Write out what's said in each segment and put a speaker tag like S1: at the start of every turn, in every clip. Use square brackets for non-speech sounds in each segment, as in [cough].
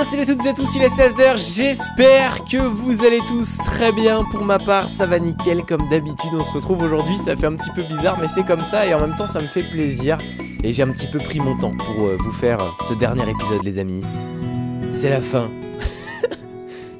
S1: bien salut à toutes et à tous, il est 16h, j'espère que vous allez tous très bien, pour ma part ça va nickel comme d'habitude, on se retrouve aujourd'hui, ça fait un petit peu bizarre mais c'est comme ça et en même temps ça me fait plaisir et j'ai un petit peu pris mon temps pour euh, vous faire euh, ce dernier épisode les amis. C'est la fin, [laughs]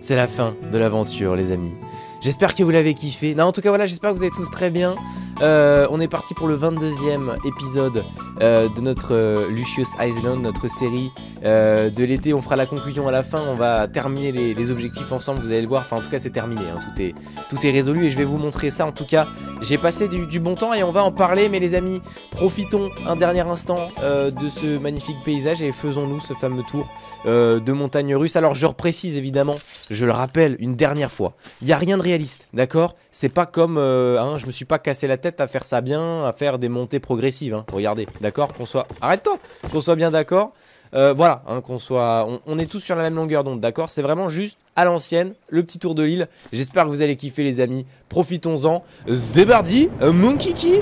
S1: c'est la fin de l'aventure les amis. J'espère que vous l'avez kiffé. Non, en tout cas, voilà, j'espère que vous allez tous très bien. Euh, on est parti pour le 22e épisode euh, de notre euh, Lucius Island, notre série de l'été. On fera la conclusion à la fin. On va terminer les, objectifs ensemble. Vous allez le voir. Enfin, en tout cas, c'est terminé. Hein. Tout, est, tout est résolu et je vais vous montrer ça. En tout cas, j'ai passé du, bon temps et on va en parler. Mais les amis, profitons un dernier instant de ce magnifique paysage et faisons-nous ce fameux tour de montagne russe. Alors, je reprécise évidemment, je le rappelle une dernière fois, il n'y a rien de réel d'accord C'est pas comme, euh, hein, je me suis pas cassé la tête à faire ça bien, à faire des montées progressives, hein. regardez, d'accord Qu'on soit, arrête-toi, qu'on soit bien d'accord, euh, voilà, hein, qu'on soit, on, est tous sur la même longueur d'onde, d'accord C'est vraiment juste à l'ancienne, le petit tour de l'île, j'espère que vous allez kiffer les amis, profitons-en, Zebardi, euh, kiki,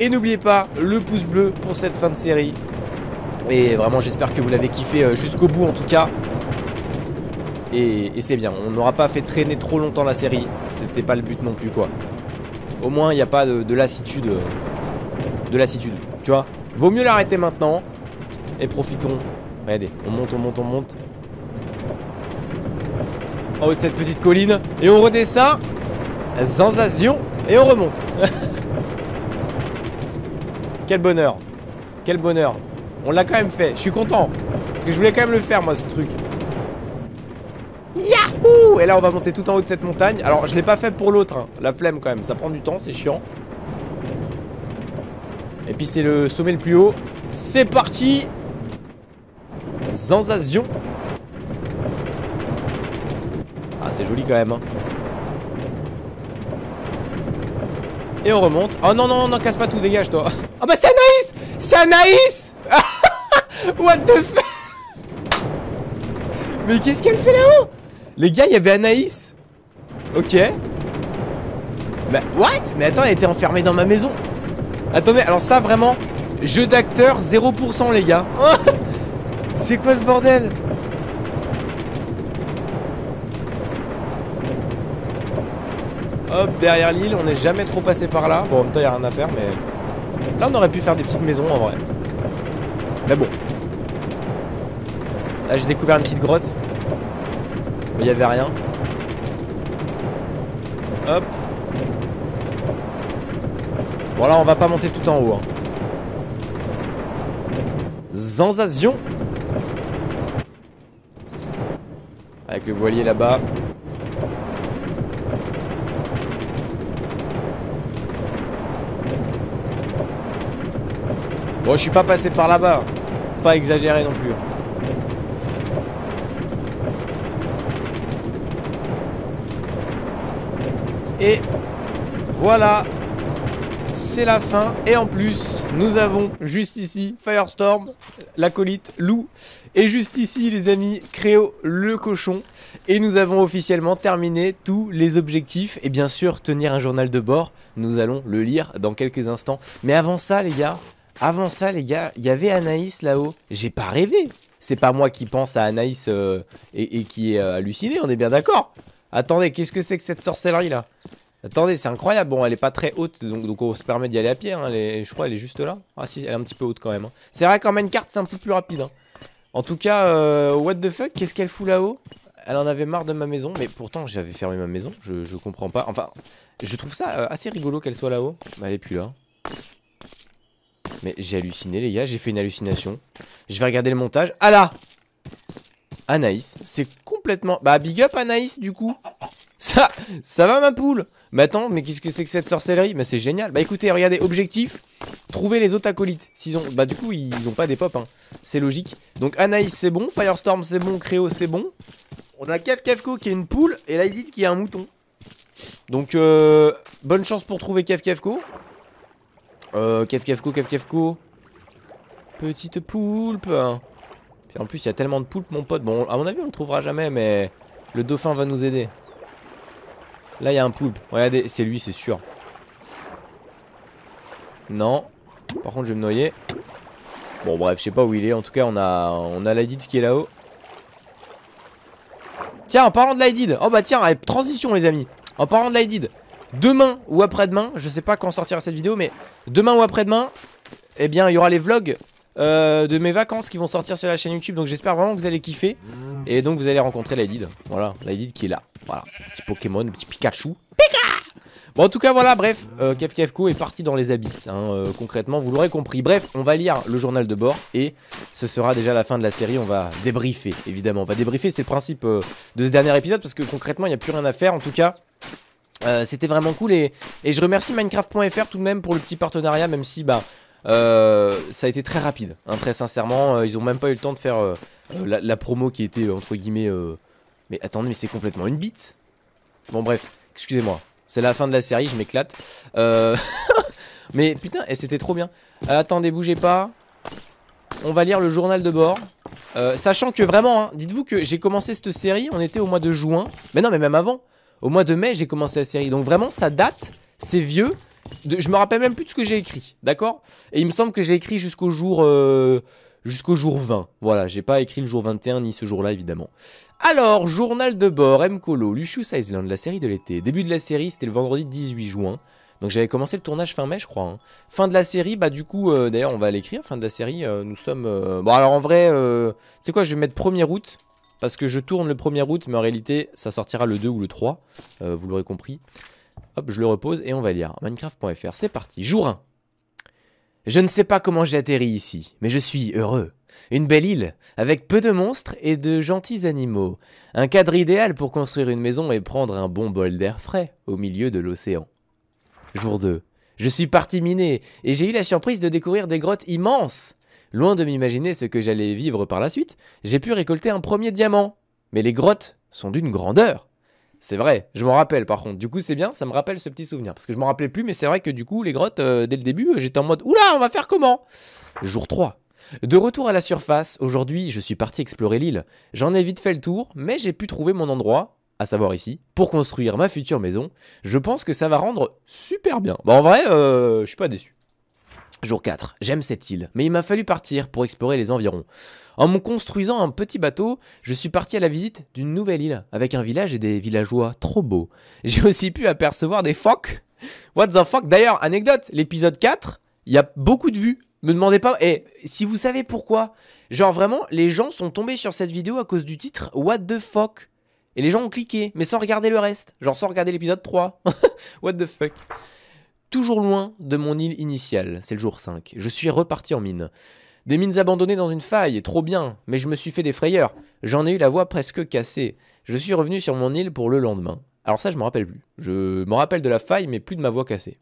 S1: et n'oubliez pas le pouce bleu pour cette fin de série. Et vraiment j'espère que vous l'avez kiffé jusqu'au bout en tout cas. Et, c'est bien, on n'aura pas fait traîner trop longtemps la série, c'était pas le but non plus quoi. Au moins il n'y a pas de, lassitude. Euh, de lassitude, tu vois. Vaut mieux l'arrêter maintenant. Et profitons. Regardez, on monte, on monte, on monte. En haut de cette petite colline. Et on redescend. Zanzazion. Et on remonte. [laughs] Quel bonheur. Quel bonheur. On l'a quand même fait. Je suis content. Parce que je voulais quand même le faire, moi, ce truc. Et là, on va monter tout en haut de cette montagne. Alors, je l'ai pas fait pour l'autre. Hein. La flemme, quand même. Ça prend du temps, c'est chiant. Et puis, c'est le sommet le plus haut. C'est parti Zanzazion. Ah, c'est joli quand même. Hein. Et on remonte. Oh non, non, non, casse pas tout, dégage toi. Ah oh, bah c'est Anaïs C'est Anaïs [laughs] What the fuck Mais qu'est-ce qu'elle fait là-haut les gars, il y avait Anaïs. Ok. Bah, what Mais attends, elle était enfermée dans ma maison. Attendez, alors ça, vraiment, jeu d'acteur 0%, les gars. [laughs] C'est quoi ce bordel Hop, derrière l'île, on n'est jamais trop passé par là. Bon, en même temps, il a rien à faire, mais... Là, on aurait pu faire des petites maisons, en vrai. Mais bon. Là, j'ai découvert une petite grotte. Il y avait rien. Hop. Bon là on va pas monter tout en haut. Hein. Zanzazion Avec le voilier là-bas. Bon je suis pas passé par là-bas. Pas exagéré non plus. Hein. Et voilà, c'est la fin. Et en plus, nous avons juste ici Firestorm, l'acolyte, Loup. Et juste ici, les amis, Créo, le cochon. Et nous avons officiellement terminé tous les objectifs. Et bien sûr, tenir un journal de bord. Nous allons le lire dans quelques instants. Mais avant ça, les gars, avant ça, les gars, il y avait Anaïs là-haut. J'ai pas rêvé. C'est pas moi qui pense à Anaïs euh, et, qui est euh, halluciné, on est bien d'accord. Attendez, qu'est-ce que c'est que cette sorcellerie là Attendez, c'est incroyable. Bon, elle est pas très haute, donc, on se permet d'y aller à pied. Hein. je crois elle est juste là. Ah si, elle est un petit peu haute quand même. Hein. C'est vrai qu'en main carte, c'est un peu plus rapide. Hein. En tout cas, euh, what the fuck, qu'est-ce qu'elle fout là-haut Elle en avait marre de ma maison, mais pourtant j'avais fermé ma maison. Je, comprends pas. Enfin, je trouve ça euh, assez rigolo qu'elle soit là-haut. Bah, elle est plus là. Mais j'ai halluciné les gars, j'ai fait une hallucination. Je vais regarder le montage. Ah là Anaïs, c'est complètement... Bah, big up Anaïs, du coup Ça, ça va ma poule Mais attends, mais qu'est-ce que c'est que cette sorcellerie Mais c'est génial Bah écoutez, regardez, objectif, trouver les autres ont... Bah du coup, ils ont pas des pop, hein. C'est logique. Donc Anaïs, c'est bon, Firestorm, c'est bon, Créo, c'est bon. On a Kev qui est une poule, et qu'il qui a un mouton. Donc, euh, bonne chance pour trouver Kev Kevko. Euh, Kev Kevko Kev Kevko. Petite poulpe en plus, il y a tellement de poulpes, mon pote. Bon, à mon avis, on le trouvera jamais, mais le dauphin va nous aider. Là, il y a un poulpe. Regardez, c'est lui, c'est sûr. Non. Par contre, je vais me noyer. Bon, bref, je sais pas où il est. En tout cas, on a, on a l'Aidid qui est là-haut. Tiens, en parlant de l'Aidid. Oh bah tiens, transition, les amis. En parlant de l'Aidid. Demain ou après-demain, je sais pas quand sortira cette vidéo, mais demain ou après-demain, eh bien, il y aura les vlogs euh, de mes vacances qui vont sortir sur la chaîne YouTube. Donc j'espère vraiment que vous allez kiffer. Et donc vous allez rencontrer Ladid. Voilà, Ladid qui est là. Voilà, petit Pokémon, petit Pikachu. Pika Bon, en tout cas, voilà, bref, euh, Kev est parti dans les abysses, hein, euh, concrètement, vous l'aurez compris. Bref, on va lire le journal de bord et ce sera déjà la fin de la série. On va débriefer, évidemment. On va débriefer, c'est le principe de ce dernier épisode parce que concrètement, il n'y a plus rien à faire. En tout cas, c'était vraiment cool et, et je remercie Minecraft.fr tout de même pour le petit partenariat, même si, bah euh, ça a été très rapide, hein, très sincèrement. Euh, ils ont même pas eu le temps de faire euh, la, promo qui était entre guillemets. Mais attendez, mais c'est complètement une bite. Bon bref, excusez-moi. C'est la fin de la série, je m'éclate. [laughs] mais putain, et eh, c'était trop bien. attendez, bougez pas. On va lire le journal de bord. sachant que vraiment, hein, dites-vous que j'ai commencé cette série, on était au mois de juin. Mais non, mais même avant. Au mois de mai, j'ai commencé la série. Donc vraiment, ça date, c'est vieux je me rappelle même plus de ce que j'ai écrit, d'accord Et il me semble que j'ai écrit jusqu'au jour, euh, jusqu'au jour 20. Voilà, j'ai pas écrit le jour 21 ni ce jour-là, évidemment. Alors, journal de bord, M. Colo, Lucius Island, la série de l'été. Début de la série, c'était le vendredi 18 juin. Donc j'avais commencé le tournage fin mai, je crois. Hein. Fin de la série, bah du coup, euh, d'ailleurs, on va l'écrire. Fin de la série, euh, nous sommes... Bon, alors en vrai, c'est quoi Je vais mettre 1er août parce que je tourne le 1er août, mais en réalité, ça sortira le 2 ou le 3, vous l'aurez compris. Hop, je le repose et on va lire. Minecraft.fr, c'est parti. Jour 1. Je ne sais pas comment j'ai atterri ici, mais je suis heureux. Une belle île, avec peu de monstres et de gentils animaux. Un cadre idéal pour construire une maison et prendre un bon bol d'air frais au milieu de l'océan. Jour 2. Je suis parti miner et j'ai eu la surprise de découvrir des grottes immenses. Loin de m'imaginer ce que j'allais vivre par la suite, j'ai pu récolter un premier diamant. Mais les grottes sont d'une grandeur. C'est vrai, je m'en rappelle par contre. Du coup, c'est bien, ça me rappelle ce petit souvenir. Parce que je m'en rappelais plus, mais c'est vrai que du coup, les grottes, euh, dès le début, euh, j'étais en mode Oula, on va faire comment Jour 3. De retour à la surface, aujourd'hui, je suis parti explorer l'île. J'en ai vite fait le tour, mais j'ai pu trouver mon endroit, à savoir ici, pour construire ma future maison. Je pense que ça va rendre super bien. Bah, en vrai, euh, je suis pas déçu. Jour 4. J'aime cette île, mais il m'a fallu partir pour explorer les environs. En me construisant un petit bateau, je suis parti à la visite d'une nouvelle île, avec un village et des villageois trop beaux. J'ai [laughs] aussi pu apercevoir des phoques. What the fuck D'ailleurs, anecdote, l'épisode 4, il y a beaucoup de vues. Me demandez pas, et si vous savez pourquoi, genre vraiment, les gens sont tombés sur cette vidéo à cause du titre What the fuck Et les gens ont cliqué, mais sans regarder le reste, genre sans regarder l'épisode 3. [laughs] What the fuck toujours loin de mon île initiale, c'est le jour 5. Je suis reparti en mine. Des mines abandonnées dans une faille, trop bien, mais je me suis fait des frayeurs. J'en ai eu la voix presque cassée. Je suis revenu sur mon île pour le lendemain. Alors ça, je m'en rappelle plus. Je me rappelle de la faille, mais plus de ma voix cassée.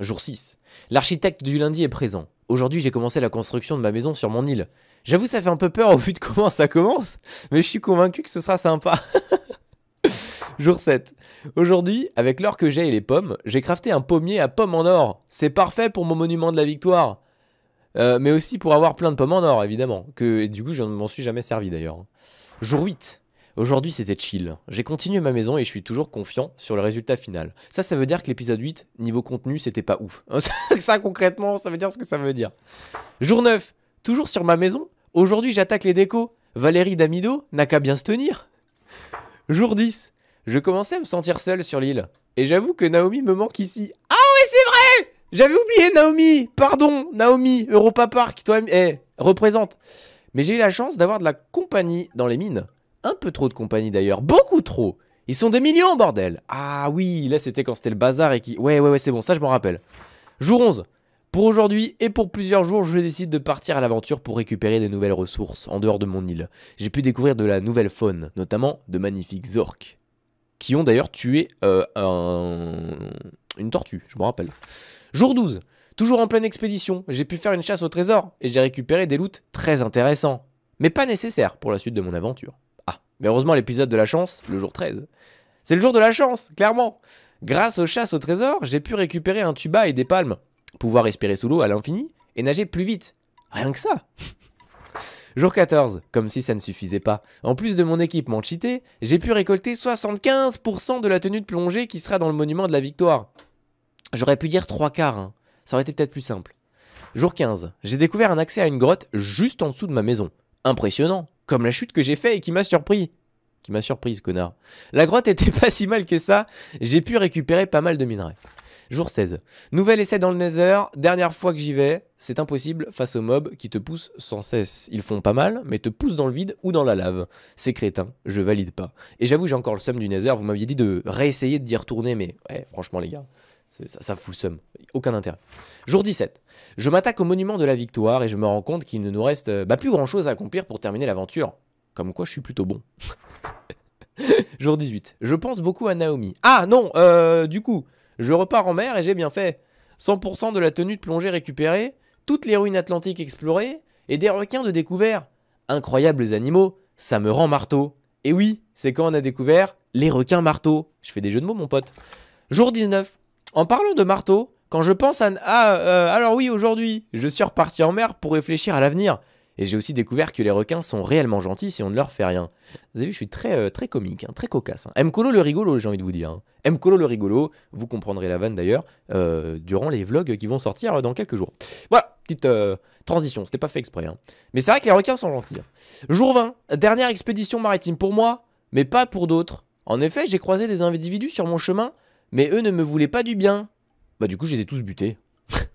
S1: Jour 6. L'architecte du lundi est présent. Aujourd'hui, j'ai commencé la construction de ma maison sur mon île. J'avoue, ça fait un peu peur au vu de comment ça commence, mais je suis convaincu que ce sera sympa. [laughs] Jour 7. Aujourd'hui, avec l'or que j'ai et les pommes, j'ai crafté un pommier à pommes en or. C'est parfait pour mon monument de la victoire. Euh, mais aussi pour avoir plein de pommes en or, évidemment. Que du coup, je ne m'en suis jamais servi d'ailleurs. Jour 8. Aujourd'hui, c'était chill. J'ai continué ma maison et je suis toujours confiant sur le résultat final. Ça, ça veut dire que l'épisode 8, niveau contenu, c'était pas ouf. [laughs] ça, concrètement, ça veut dire ce que ça veut dire. Jour 9. Toujours sur ma maison. Aujourd'hui, j'attaque les décos. Valérie Damido n'a qu'à bien se tenir. Jour 10. Je commençais à me sentir seul sur l'île. Et j'avoue que Naomi me manque ici. Ah ouais, c'est vrai J'avais oublié Naomi Pardon, Naomi, Europa Park, toi-même, eh, représente. Mais j'ai eu la chance d'avoir de la compagnie dans les mines. Un peu trop de compagnie d'ailleurs, beaucoup trop Ils sont des millions, bordel Ah oui, là c'était quand c'était le bazar et qui... Ouais, ouais, ouais, c'est bon, ça je m'en rappelle. Jour 11. Pour aujourd'hui et pour plusieurs jours, je décide de partir à l'aventure pour récupérer des nouvelles ressources en dehors de mon île. J'ai pu découvrir de la nouvelle faune, notamment de magnifiques orques qui ont d'ailleurs tué euh, une tortue, je me rappelle. Jour 12, toujours en pleine expédition, j'ai pu faire une chasse au trésor et j'ai récupéré des loots très intéressants, mais pas nécessaires pour la suite de mon aventure. Ah, mais heureusement l'épisode de la chance, le jour 13. C'est le jour de la chance, clairement. Grâce aux chasses au trésor, j'ai pu récupérer un tuba et des palmes, pouvoir respirer sous l'eau à l'infini et nager plus vite. Rien que ça. Jour 14, comme si ça ne suffisait pas. En plus de mon équipement cheaté, j'ai pu récolter 75% de la tenue de plongée qui sera dans le monument de la victoire. J'aurais pu dire 3 quarts, hein. ça aurait été peut-être plus simple. Jour 15, j'ai découvert un accès à une grotte juste en dessous de ma maison. Impressionnant, comme la chute que j'ai fait et qui m'a surpris. Qui m'a surprise, connard. La grotte était [laughs] pas si mal que ça, j'ai pu récupérer pas mal de minerais. Jour 16. Nouvel essai dans le Nether. Dernière fois que j'y vais, c'est impossible face aux mobs qui te poussent sans cesse. Ils font pas mal, mais te poussent dans le vide ou dans la lave. C'est crétin, je valide pas. Et j'avoue, j'ai encore le seum du Nether. Vous m'aviez dit de réessayer d'y retourner, mais ouais, franchement, les gars. Ça, fout le seum. Aucun intérêt. Jour 17. Je m'attaque au monument de la victoire et je me rends compte qu'il ne nous reste euh, bah, plus grand chose à accomplir pour terminer l'aventure. Comme quoi, je suis plutôt bon. [laughs] Jour 18. Je pense beaucoup à Naomi. Ah non, euh, du coup, je repars en mer et j'ai bien fait. 100% de la tenue de plongée récupérée, toutes les ruines atlantiques explorées et des requins de découvert. Incroyables animaux, ça me rend marteau. Et oui, c'est quand on a découvert les requins marteaux. Je fais des jeux de mots, mon pote. Jour 19. En parlant de marteau, quand je pense à... Ah, alors oui, aujourd'hui, je suis reparti en mer pour réfléchir à l'avenir. Et j'ai aussi découvert que les requins sont réellement gentils si on ne leur fait rien. Vous avez vu, je suis très, euh, très comique, hein, très cocasse. M. Hein. Mkolo le rigolo, j'ai envie de vous dire. Hein. Mkolo le rigolo, vous comprendrez la vanne d'ailleurs, euh, durant les vlogs qui vont sortir dans quelques jours. Voilà, petite euh, transition, c'était pas fait exprès. Hein. Mais c'est vrai que les requins sont gentils. Jour 20, dernière expédition maritime pour moi, mais pas pour d'autres. En effet, j'ai croisé des individus sur mon chemin, mais eux ne me voulaient pas du bien. Bah du coup, je les ai tous butés.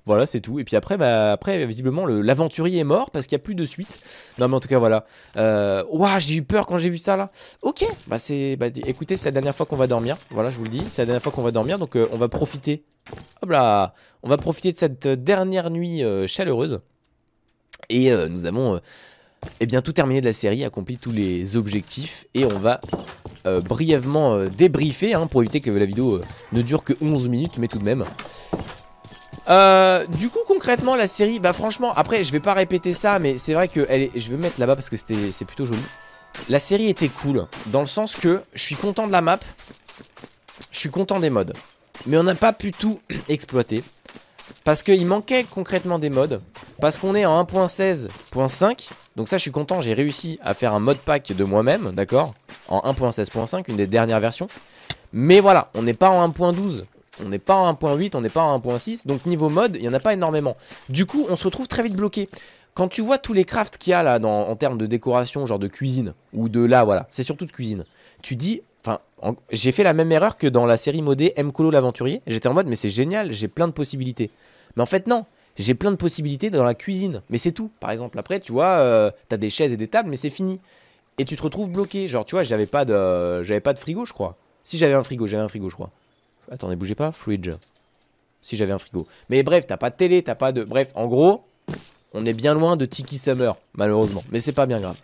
S1: Voilà, c'est tout. Et puis après, bah, après visiblement, l'aventurier est mort parce qu'il n'y a plus de suite. Non, mais en tout cas, voilà. Waouh, j'ai eu peur quand j'ai vu ça là. Ok, bah c'est. Bah, écoutez, c'est la dernière fois qu'on va dormir. Voilà, je vous le dis, c'est la dernière fois qu'on va dormir. Donc, euh, on va profiter. Hop là On va profiter de cette euh, dernière nuit euh, chaleureuse. Et nous avons. Eh bien, tout terminé de la série, accompli tous les objectifs et on va brièvement débriefer hein, pour éviter que la vidéo ne dure que 11 minutes, mais tout de même. Euh, du coup concrètement la série Bah franchement après je vais pas répéter ça Mais c'est vrai que elle est, je vais mettre là-bas parce que c'est plutôt joli La série était cool Dans le sens que je suis content de la map Je suis content des modes Mais on n'a pas pu tout [clears throat] exploiter Parce qu'il manquait concrètement des modes Parce qu'on est en 1.16.5 Donc ça je suis content j'ai réussi à faire un mode pack de moi-même D'accord En 1.16.5 une des dernières versions Mais voilà on n'est pas en 1.12 on n'est pas à 1.8, on n'est pas à 1.6, donc niveau mode, il n'y en a pas énormément. Du coup, on se retrouve très vite bloqué. Quand tu vois tous les crafts qu'il y a là en termes de décoration, genre de cuisine, ou de là, voilà, c'est surtout de cuisine, tu dis, enfin, j'ai fait la même erreur que dans la série modée M. Colo l'aventurier, j'étais en mode, mais c'est génial, j'ai plein de possibilités. Mais en fait, non, j'ai plein de possibilités dans la cuisine, mais c'est tout. Par exemple, après, tu vois, euh, t'as des chaises et des tables, mais c'est fini. Et tu te retrouves bloqué, genre, tu vois, j'avais pas de, j'avais pas de frigo, je crois. Si j'avais un frigo, j'avais un frigo, je crois. Attendez, bougez pas. Fridge. Si j'avais un frigo. Mais bref, t'as pas de télé, t'as pas de. Bref, en gros, on est bien loin de Tiki Summer, malheureusement. Mais c'est pas bien grave.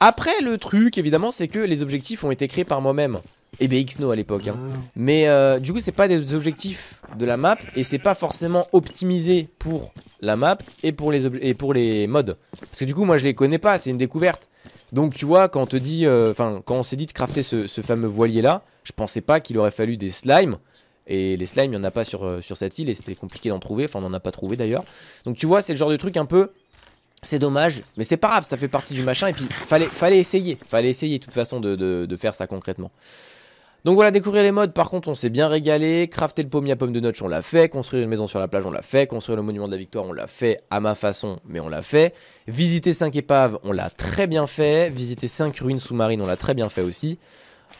S1: Après, le truc, évidemment, c'est que les objectifs ont été créés par moi-même. Et eh BXNO ben, à l'époque. Hein. Ah. Mais euh, du coup, c'est pas des objectifs de la map et c'est pas forcément optimisé pour la map et pour les et pour les modes. Parce que du coup, moi, je les connais pas. C'est une découverte. Donc, tu vois, quand on te dit, euh, enfin, quand on s'est dit de crafter ce fameux voilier là, je pensais pas qu'il aurait fallu des slimes. Et les slimes, il n'y en a pas sur, euh, sur cette île et c'était compliqué d'en trouver. Enfin, on n'en a pas trouvé d'ailleurs. Donc tu vois, c'est le genre de truc un peu... C'est dommage, mais c'est pas grave, ça fait partie du machin. Et puis, fallait, fallait essayer. Fallait essayer de toute façon de, de, de faire ça concrètement. Donc voilà, découvrir les modes, par contre, on s'est bien régalé. Crafter le pommier à pomme de notch, on l'a fait. Construire une maison sur la plage, on l'a fait. Construire le monument de la victoire, on l'a fait à ma façon, mais on l'a fait. Visiter 5 épaves, on l'a très bien fait. Visiter 5 ruines sous-marines, on l'a très bien fait aussi.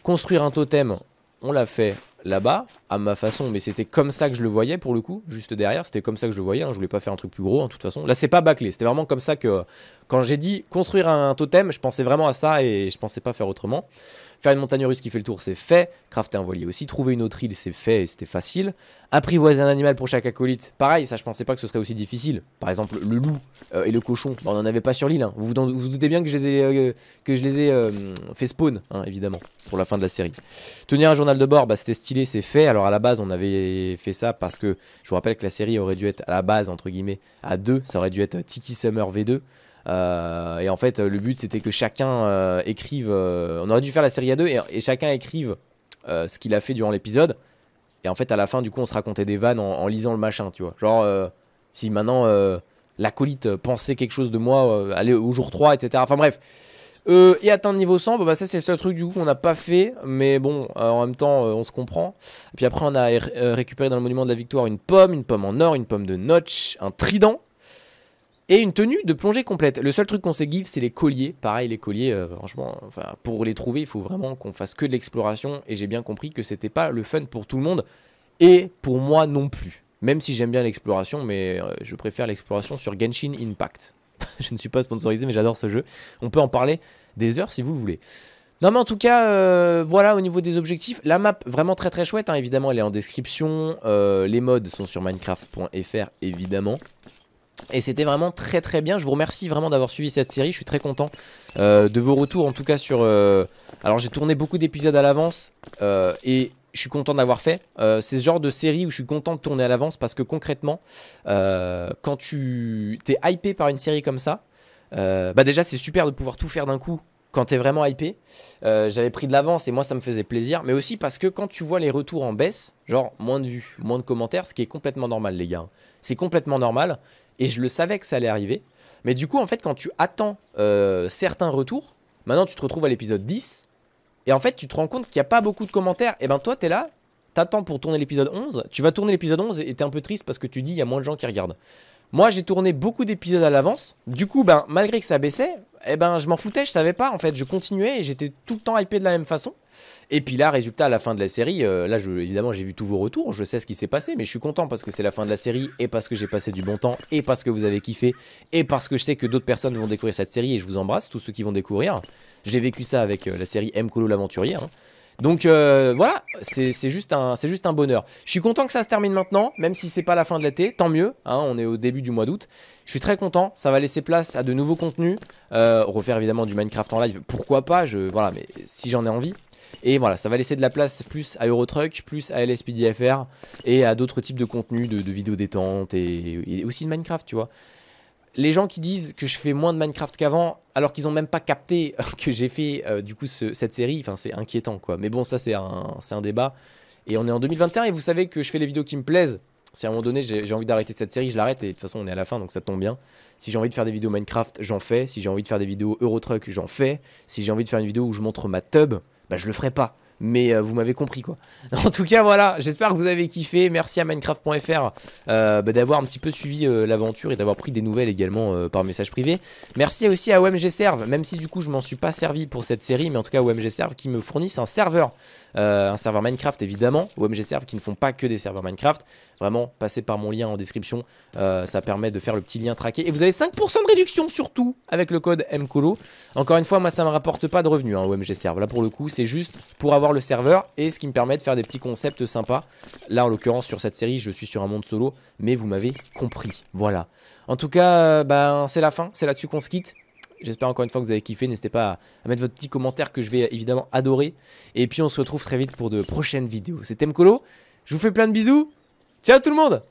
S1: Construire un totem, on l'a fait là-bas, à ma façon, mais c'était comme ça que je le voyais pour le coup, juste derrière, c'était comme ça que je le voyais, hein. je voulais pas faire un truc plus gros, en hein, toute façon. Là, c'est pas bâclé, c'était vraiment comme ça que quand j'ai dit construire un totem, je pensais vraiment à ça et je pensais pas faire autrement. Faire une montagne russe qui fait le tour, c'est fait. Crafter un voilier aussi. Trouver une autre île, c'est fait et c'était facile. Apprivoiser un animal pour chaque acolyte, pareil, ça je pensais pas que ce serait aussi difficile. Par exemple, le loup euh, et le cochon, bah, on n'en avait pas sur l'île. Hein. Vous, vous, doutez bien que je les ai, euh, que je les ai euh, fait spawn, hein, évidemment, pour la fin de la série. Tenir un journal de bord, bah, c'était stylé, c'est fait. Alors à la base, on avait fait ça parce que je vous rappelle que la série aurait dû être à la base, entre guillemets, à deux. Ça aurait dû être Tiki Summer V2. Euh, et en fait, le but c'était que chacun euh, écrive. Euh, on aurait dû faire la série à 2 et, chacun écrive ce qu'il a fait durant l'épisode. Et en fait, à la fin, du coup, on se racontait des vannes en, lisant le machin, tu vois. Genre, si maintenant l'acolyte pensait quelque chose de moi, aller au jour 3, etc. Enfin bref. et atteindre niveau 100, bah, bah ça c'est le seul truc du coup qu'on n'a pas fait, mais bon, en même temps on se comprend. Et puis après on a récupéré dans le monument de la victoire une pomme, une pomme en or, une pomme de notch, un trident, et une tenue de plongée complète. Le seul truc qu'on sait give, c'est les colliers. Pareil, les colliers, euh, franchement, enfin, pour les trouver, il faut vraiment qu'on fasse que de l'exploration. Et j'ai bien compris que c'était pas le fun pour tout le monde. Et pour moi non plus. Même si j'aime bien l'exploration, mais euh, je préfère l'exploration sur Genshin Impact. [laughs] je ne suis pas sponsorisé, mais j'adore ce jeu. On peut en parler des heures si vous le voulez. Non mais en tout cas, euh, voilà au niveau des objectifs. La map, vraiment très très chouette, hein. évidemment, elle est en description. les modes sont sur minecraft.fr, évidemment. Et c'était vraiment très très bien. Je vous remercie vraiment d'avoir suivi cette série. Je suis très content euh, de vos retours en tout cas sur... Euh, alors j'ai tourné beaucoup d'épisodes à l'avance euh, et je suis content d'avoir fait. C'est ce genre de série où je suis content de tourner à l'avance parce que concrètement, quand tu t'es hypé par une série comme ça, bah déjà c'est super de pouvoir tout faire d'un coup quand tu es vraiment hypé. J'avais pris de l'avance et moi ça me faisait plaisir, mais aussi parce que quand tu vois les retours en baisse, genre moins de vues, moins de commentaires, ce qui est complètement normal les gars, hein. c'est complètement normal. Et je le savais que ça allait arriver. Mais du coup, en fait, quand tu attends euh, certains retours, maintenant tu te retrouves à l'épisode 10. Et en fait, tu te rends compte qu'il n'y a pas beaucoup de commentaires. Et eh ben toi, t'es là, t'attends pour tourner l'épisode 11. Tu vas tourner l'épisode 11 et t'es un peu triste parce que tu dis il y a moins de gens qui regardent. Moi, j'ai tourné beaucoup d'épisodes à l'avance. Du coup, ben, malgré que ça baissait, eh ben, je m'en foutais, je savais pas en fait. Je continuais et j'étais tout le temps hypé de la même façon. Et puis là, résultat, à la fin de la série, euh, là, je, évidemment, j'ai vu tous vos retours, je sais ce qui s'est passé, mais je suis content parce que c'est la fin de la série, et parce que j'ai passé du bon temps, et parce que vous avez kiffé, et parce que je sais que d'autres personnes vont découvrir cette série, et je vous embrasse, tous ceux qui vont découvrir. J'ai vécu ça avec euh, la série M. Colo l'aventurier. Hein. Donc euh, voilà, c'est juste, un, juste un bonheur. Je suis content que ça se termine maintenant, même si c'est pas la fin de l'été, tant mieux. Hein, on est au début du mois d'août. Je suis très content, ça va laisser place à de nouveaux contenus. Euh, refaire évidemment du Minecraft en live, pourquoi pas, je, voilà, mais si j'en ai envie. Et voilà, ça va laisser de la place plus à Eurotruck, plus à LSPDFR et à d'autres types de contenus, de, vidéos détente et aussi de Minecraft, tu vois les gens qui disent que je fais moins de Minecraft qu'avant, alors qu'ils n'ont même pas capté euh, que j'ai fait euh, du coup cette série, enfin c'est inquiétant quoi. Mais bon, ça c'est un, un, débat. Et on est en 2021 et vous savez que je fais les vidéos qui me plaisent. Si à un moment donné j'ai envie d'arrêter cette série, je l'arrête et de toute façon on est à la fin donc ça tombe bien. Si j'ai envie de faire des vidéos Minecraft, j'en fais. Si j'ai envie de faire des vidéos Eurotruck, j'en fais. Si j'ai envie de faire une vidéo où je montre ma tub, bah je le ferai pas mais euh, vous m'avez compris quoi. [laughs] En tout cas voilà, j'espère que vous avez kiffé, merci à Minecraft.fr euh, bah, d'avoir un petit peu suivi euh, l'aventure et d'avoir pris des nouvelles également par message privé. Merci aussi à OMG Serve, même si du coup je m'en suis pas servi pour cette série, mais en tout cas OMG Serve qui me fournissent un serveur, un serveur Minecraft évidemment, OMG Serve qui ne font pas que des serveurs Minecraft, vraiment passez par mon lien en description, ça permet de faire le petit lien traqué, et vous avez 5% de réduction surtout avec le code MCOLO. Encore une fois, moi ça me rapporte pas de revenus hein, OMG Serve, là pour le coup c'est juste pour avoir le serveur et ce qui me permet de faire des petits concepts sympas. Là, en l'occurrence, sur cette série, je suis sur un monde solo, mais vous m'avez compris. Voilà. En tout cas, euh, ben, c'est la fin. C'est là-dessus qu'on se quitte. J'espère encore une fois que vous avez kiffé. N'hésitez pas à mettre votre petit commentaire que je vais euh, évidemment adorer. Et puis on se retrouve très vite pour de prochaines vidéos. C'était Mkolo. Je vous fais plein de bisous. Ciao tout le monde